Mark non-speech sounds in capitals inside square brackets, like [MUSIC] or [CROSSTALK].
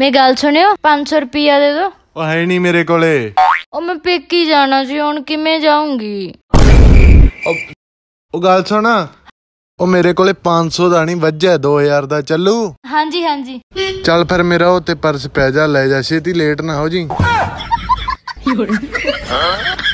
ਮੇਰੀ ਗੱਲ ਸੁਣਿਓ 500 ਰੁਪਿਆ ਦੇ ਦਿਓ ਉਹ ਹੈ ਨਹੀਂ ਮੇਰੇ ਕੋਲੇ ਉਹ ਮੈਂ ਪੇਕੀ ਜਾਣਾ ਸੀ ਹੁਣ ਕਿਵੇਂ ਜਾਊਂਗੀ ਉਹ- ਗੱਲ ਸੁਣਾ ਉਹ ਮੇਰੇ ਕੋਲੇ 500 ਦਾ ਨਹੀਂ ਵੱਜਿਆ 2000 ਦਾ ਚੱਲੂ ਹਾਂਜੀ ਹਾਂਜੀ ਚੱਲ ਫਿਰ ਮੇਰਾ ਉਹ ਤੇ ਪਰਸ ਪੈ ਜਾ ਲੈ ਜਾ ਛੇਤੀ ਲੇਟ ਨਾ ਹੋ ਜੀ [LAUGHS]